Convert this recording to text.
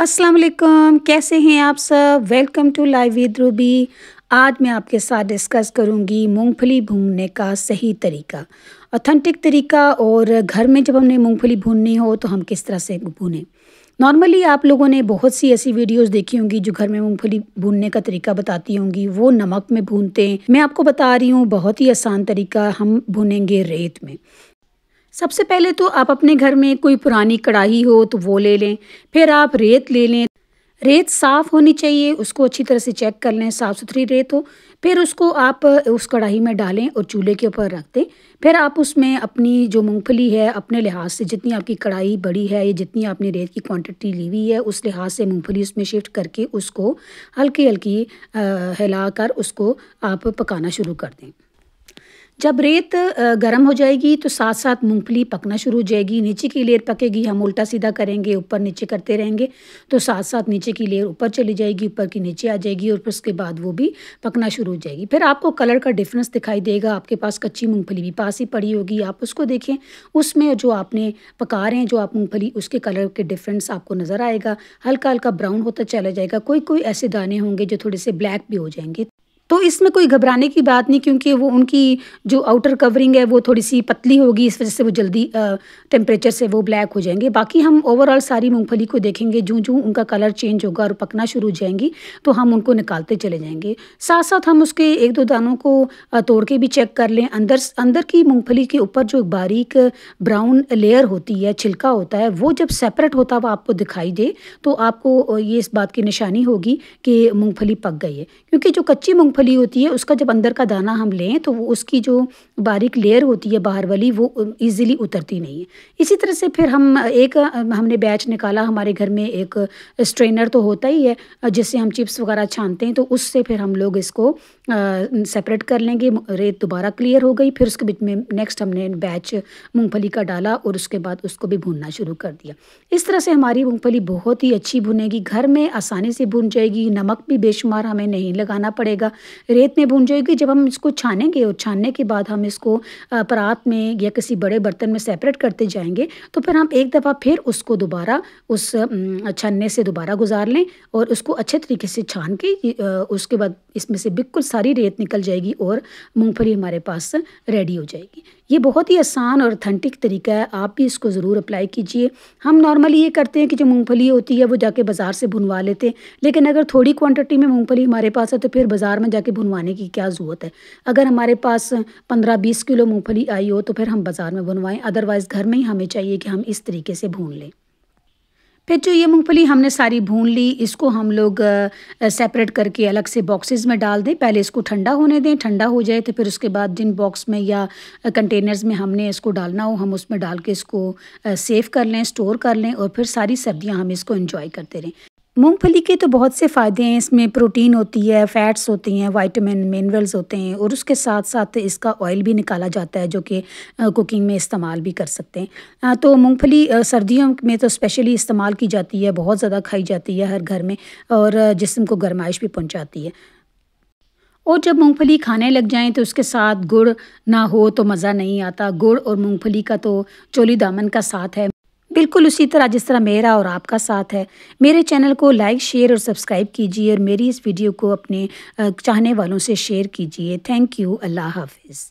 अस्सलाम वालेकुम कैसे हैं आप सब welcome to live with Ruby आज मैं आपके साथ डिस्कस करूंगी मूंगफली भूनने का सही तरीका ऑथेंटिक तरीका और घर में जब हमने मूंगफली भूननी हो तो हम किस तरह से भूनें नॉर्मली आप लोगों ने बहुत सी ऐसी वीडियोस देखी होंगी जो घर में मूंगफली भूनने का तरीका बताती होंगी वो नमक में भूनते हैं मैं आपको बता रही हूँ बहुत ही आसान तरीका हम भूनेंगे रेत में सबसे पहले तो आप अपने घर में कोई पुरानी कढ़ाई हो तो वो ले लें फिर आप रेत ले लें रेत साफ़ होनी चाहिए उसको अच्छी तरह से चेक कर लें साफ़ सुथरी रेत हो फिर उसको आप उस कढ़ाई में डालें और चूल्हे के ऊपर रख दें फिर आप उसमें अपनी जो मूंगफली है अपने लिहाज से जितनी आपकी कढ़ाई बड़ी है या जितनी आपने रेत की क्वांटिटी ली हुई है उस लिहाज से मूंगफली उसमें शिफ्ट करके उसको हल्की हल्की हिला कर उसको आप पकाना शुरू कर दें जब रेत गर्म हो जाएगी तो साथ साथ मूंगफली पकना शुरू हो जाएगी नीचे की लेयर पकेगी हम उल्टा सीधा करेंगे ऊपर नीचे करते रहेंगे तो साथ साथ नीचे की लेयर ऊपर चली जाएगी ऊपर की नीचे आ जाएगी और फिर उसके बाद वो भी पकना शुरू हो जाएगी फिर आपको कलर का डिफरेंस दिखाई देगा आपके पास कच्ची मूँगफली भी पास ही पड़ी होगी आप उसको देखें उसमें जो आपने पका रहे हैं जो आप मूँगफली उसके कलर के डिफरेंस आपको नज़र आएगा हल्का हल्का ब्राउन होता चला जाएगा कोई कोई ऐसे दाने होंगे जो थोड़े से ब्लैक भी हो जाएंगे तो इसमें कोई घबराने की बात नहीं क्योंकि वो उनकी जो आउटर कवरिंग है वो थोड़ी सी पतली होगी इस वजह से वो जल्दी टेम्परेचर से वो ब्लैक हो जाएंगे बाकी हम ओवरऑल सारी मूँगफली को देखेंगे जूँ जूँ उनका कलर चेंज होगा और पकना शुरू हो जाएंगी तो हम उनको निकालते चले जाएंगे साथ साथ हम उसके एक दो दानों को तोड़ के भी चेक कर लें अंदर अंदर की मूँगफली के ऊपर जो बारीक ब्राउन लेयर होती है छिलका होता है वो जब सेपरेट होता हुआ आपको दिखाई दे तो आपको ये इस बात की निशानी होगी कि मूँगफली पक गई है क्योंकि जो कच्ची मूँगफली मूंगफली होती है उसका जब अंदर का दाना हम लें तो वो उसकी जो बारीक लेयर होती है बाहर वाली वो ईज़िली उतरती नहीं है इसी तरह से फिर हम एक हमने बैच निकाला हमारे घर में एक स्ट्रेनर तो होता ही है जिससे हम चिप्स वगैरह छानते हैं तो उससे फिर हम लोग इसको सेपरेट कर लेंगे रेत दोबारा क्लियर हो गई फिर उसके बीच में नेक्स्ट हमने बैच मूँगफली का डाला और उसके बाद उसको भी भूनना शुरू कर दिया इस तरह से हमारी मूँगफली बहुत ही अच्छी भुनेगी घर में आसानी से भुन जाएगी नमक भी बेशुमार हमें नहीं लगाना पड़ेगा रेत में भून जाएगी जब हम इसको छानेंगे और छानने के बाद हम इसको परात में या किसी बड़े बर्तन में सेपरेट करते जाएंगे तो फिर हम एक दफ़ा फिर उसको दोबारा उस छानने से दोबारा गुजार लें और उसको अच्छे तरीके से छान के उसके बाद इसमें से बिल्कुल सारी रेत निकल जाएगी और मूँगफली हमारे पास रेडी हो जाएगी ये बहुत ही आसान और अथेंटिक तरीका है आप भी इसको ज़रूर अप्लाई कीजिए हम नॉर्मली ये करते हैं कि जो मूँगफली होती है वो जाके बाज़ार से भुनवा लेते हैं लेकिन अगर थोड़ी क्वांटिटी में मूँगफली हमारे पास है तो फिर बाज़ार में जाके भुनवाने की क्या ज़रूरत है अगर हमारे पास पंद्रह बीस किलो मूँगफली आई हो तो फिर हम बाज़ार में बुनवाएँ अदरवाइज़ घर में ही हमें चाहिए कि हम इस तरीके से भून लें फिर जो ये मूंगफली हमने सारी भून ली इसको हम लोग सेपरेट करके अलग से बॉक्सेस में डाल दें पहले इसको ठंडा होने दें ठंडा हो जाए तो फिर उसके बाद जिन बॉक्स में या कंटेनर्स में हमने इसको डालना हो हम उसमें डाल के इसको सेव कर लें स्टोर कर लें और फिर सारी सब्जियाँ हम इसको इन्जॉय करते रहें मूंगफली के तो बहुत से फ़ायदे हैं इसमें प्रोटीन होती है फ़ैट्स होती हैं वाइटमिन मिनरल्स होते हैं और उसके साथ साथ इसका ऑयल भी निकाला जाता है जो कि कुकिंग में इस्तेमाल भी कर सकते हैं तो मूंगफली सर्दियों में तो स्पेशली इस्तेमाल की जाती है बहुत ज़्यादा खाई जाती है हर घर में और जिसम को गर्माइश भी पहुँचाती है और जब मूंगफली खाने लग जाएं तो उसके साथ गुड़ ना हो तो मज़ा नहीं आता गुड़ और मूंगफली का तो चोली दामन का साथ है बिल्कुल उसी तरह जिस तरह मेरा और आपका साथ है मेरे चैनल को लाइक शेयर और सब्सक्राइब कीजिए और मेरी इस वीडियो को अपने चाहने वालों से शेयर कीजिए थैंक यू अल्लाह हाफिज़